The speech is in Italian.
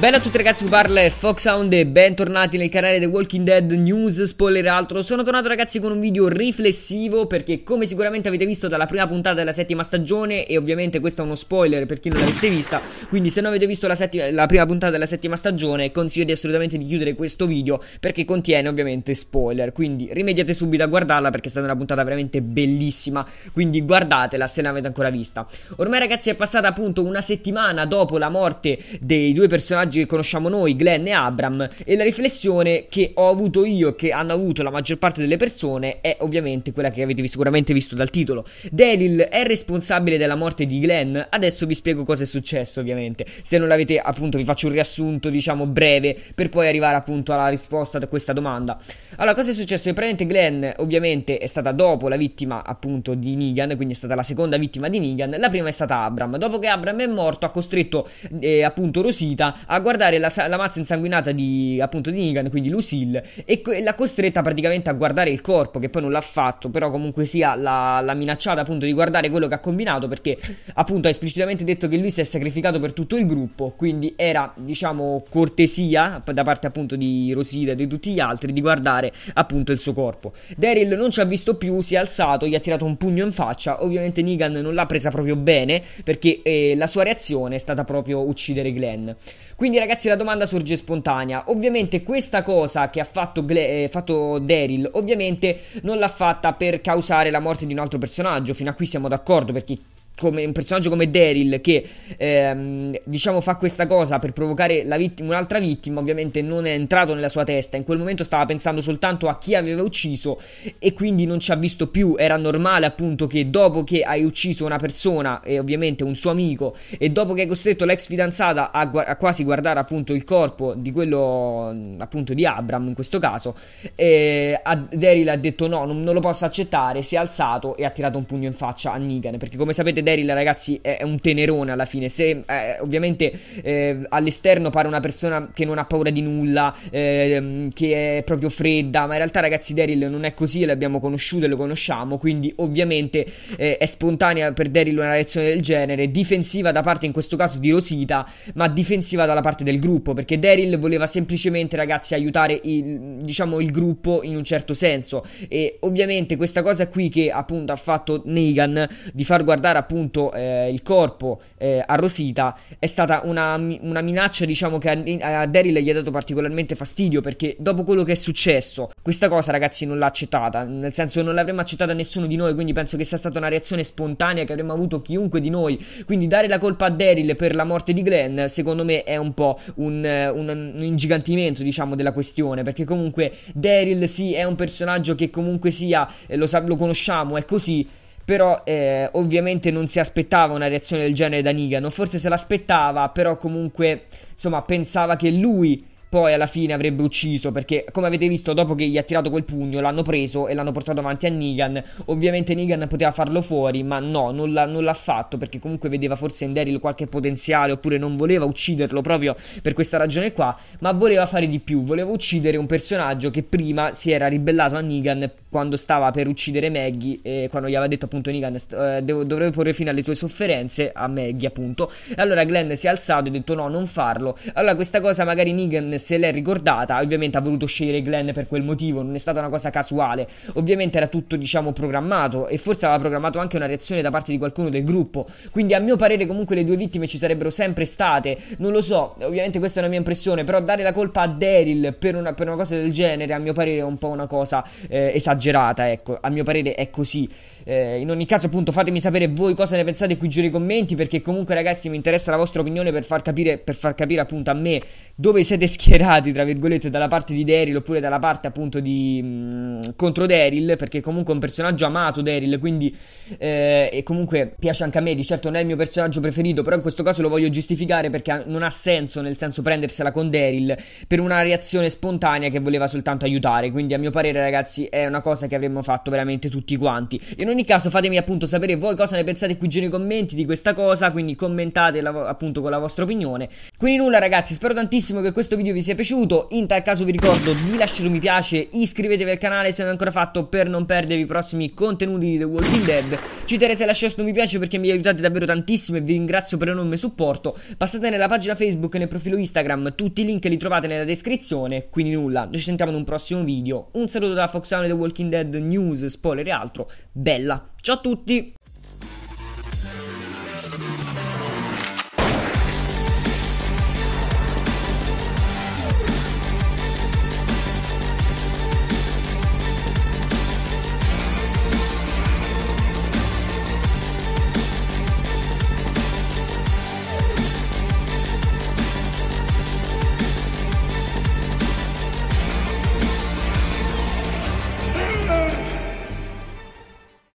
Bene a tutti ragazzi, parla Fox Sound e bentornati nel canale The Walking Dead News Spoiler e altro Sono tornato ragazzi con un video riflessivo perché come sicuramente avete visto dalla prima puntata della settima stagione E ovviamente questo è uno spoiler per chi non l'avesse vista Quindi se non avete visto la, la, prima puntata della settima stagione Consiglio di assolutamente di chiudere questo video perché contiene ovviamente spoiler Quindi rimediate subito a guardarla perché è stata una puntata veramente bellissima Quindi guardatela se non avete ancora vista Ormai ragazzi è passata appunto una settimana dopo la morte dei due personaggi personaggi che conosciamo noi, Glenn e Abram, e la riflessione che ho avuto io, che hanno avuto la maggior parte delle persone, è ovviamente quella che avete sicuramente visto dal titolo. Delil è responsabile della morte di Glenn, adesso vi spiego cosa è successo ovviamente, se non l'avete appunto vi faccio un riassunto diciamo breve per poi arrivare appunto alla risposta a questa domanda. Allora cosa è successo? Praticamente Glenn ovviamente è stata dopo la vittima appunto di Negan, quindi è stata la seconda vittima di Negan, la prima è stata Abram, dopo che Abram è morto ha costretto eh, appunto Rosita a a guardare la, la mazza insanguinata di, appunto, di Negan, quindi Lucille, e co- l'ha costretta praticamente a guardare il corpo, che poi non l'ha fatto, però comunque sia l'ha, l'ha minacciata appunto di guardare quello che ha combinato, perché appunto ha esplicitamente detto che lui si è sacrificato per tutto il gruppo, quindi era, diciamo, cortesia da parte appunto di Rosita e di tutti gli altri di guardare appunto il suo corpo. Daryl non ci ha visto più, si è alzato, gli ha tirato un pugno in faccia, ovviamente Negan non l'ha presa proprio bene, perché eh, la sua reazione è stata proprio uccidere Glenn. Quindi quindi ragazzi la domanda sorge spontanea. Ovviamente questa cosa che ha fatto, Gle- eh, fatto Daryl ovviamente non l'ha fatta per causare la morte di un altro personaggio. Fino a qui siamo d'accordo perché come un personaggio come Daryl che ehm, diciamo fa questa cosa per provocare vittima, un'altra vittima ovviamente non è entrato nella sua testa in quel momento stava pensando soltanto a chi aveva ucciso e quindi non ci ha visto più era normale appunto che dopo che hai ucciso una persona e ovviamente un suo amico e dopo che hai costretto l'ex fidanzata a, gu- a quasi guardare appunto il corpo di quello appunto di Abram in questo caso eh, Daryl ha detto no non, non lo posso accettare si è alzato e ha tirato un pugno in faccia a Negan perché come sapete Daryl, ragazzi, è, un tenerone alla fine. Se eh, ovviamente eh, all'esterno pare una persona che non ha paura di nulla, eh, che è proprio fredda, ma in realtà, ragazzi, Daryl non è così, l'abbiamo conosciuto e lo conosciamo. Quindi, ovviamente, eh, è spontanea per Daryl una reazione del genere. Difensiva da parte, in questo caso, di Rosita, ma difensiva dalla parte del gruppo. Perché Daryl voleva semplicemente, ragazzi, aiutare il, diciamo, il gruppo in un certo senso. E ovviamente questa cosa qui che appunto ha fatto Negan di far guardare appunto appunto eh, il corpo eh, arrosita è stata una, una minaccia diciamo che a, a Daryl gli ha dato particolarmente fastidio perché dopo quello che è successo questa cosa ragazzi non l'ha accettata nel senso non l'avremmo accettata nessuno di noi quindi penso che sia stata una reazione spontanea che avremmo avuto chiunque di noi quindi dare la colpa a Daryl per la morte di Glenn secondo me è un po' un, un, un ingigantimento diciamo della questione perché comunque Daryl sì è un personaggio che comunque sia eh, lo, lo conosciamo è così però eh, ovviamente non si aspettava una reazione del genere da Nigano, forse se l'aspettava, però comunque insomma pensava che lui poi alla fine avrebbe ucciso perché come avete visto dopo che gli ha tirato quel pugno l'hanno preso e l'hanno portato avanti a Negan ovviamente Negan poteva farlo fuori ma no non l'ha, non l'ha fatto perché comunque vedeva forse in Daryl qualche potenziale oppure non voleva ucciderlo proprio per questa ragione qua ma voleva fare di più voleva uccidere un personaggio che prima si era ribellato a Negan quando stava per uccidere Maggie e quando gli aveva detto appunto Negan eh, dovrebbe porre fine alle tue sofferenze a Maggie appunto e allora Glenn si è alzato e ha detto no non farlo allora questa cosa magari Negan se l'è ricordata. Ovviamente ha voluto scegliere Glenn per quel motivo, non è stata una cosa casuale. Ovviamente era tutto, diciamo, programmato e forse aveva programmato anche una reazione da parte di qualcuno del gruppo. Quindi, a mio parere, comunque le due vittime ci sarebbero sempre state. Non lo so, ovviamente questa è una mia impressione, però dare la colpa a Daryl per una, per una cosa del genere, a mio parere, è un po' una cosa eh, esagerata, ecco. A mio parere è così. Eh, in ogni caso, appunto, fatemi sapere voi cosa ne pensate qui giù nei commenti, perché comunque, ragazzi, mi interessa la vostra opinione per far capire, per far capire appunto a me dove siete schierati schierati, tra virgolette, dalla parte di Daryl oppure dalla parte appunto di mh, contro Daryl, perché comunque è un personaggio amato Daryl, quindi eh, e comunque piace anche a me, di certo non è il mio personaggio preferito, però in questo caso lo voglio giustificare perché non ha senso, nel senso prendersela con Daryl per una reazione spontanea che voleva soltanto aiutare, quindi a mio parere ragazzi è una cosa che avremmo fatto veramente tutti quanti. In ogni caso fatemi appunto sapere voi cosa ne pensate qui giù nei commenti di questa cosa, quindi commentatela appunto con la vostra opinione. Quindi nulla ragazzi, spero tantissimo che questo video vi vi sia piaciuto. In tal caso vi ricordo di lasciare un mi piace, iscrivetevi al canale se non è ancora fatto per non perdervi i prossimi contenuti di The Walking Dead. Ci terrei se lasciaste un mi piace perché mi aiutate davvero tantissimo e vi ringrazio per l'enorme supporto. Passate nella pagina Facebook e nel profilo Instagram, tutti i link li trovate nella descrizione. Quindi nulla, noi ci sentiamo in un prossimo video. Un saluto da Foxhound The Walking Dead News, spoiler e altro. Bella, ciao a tutti!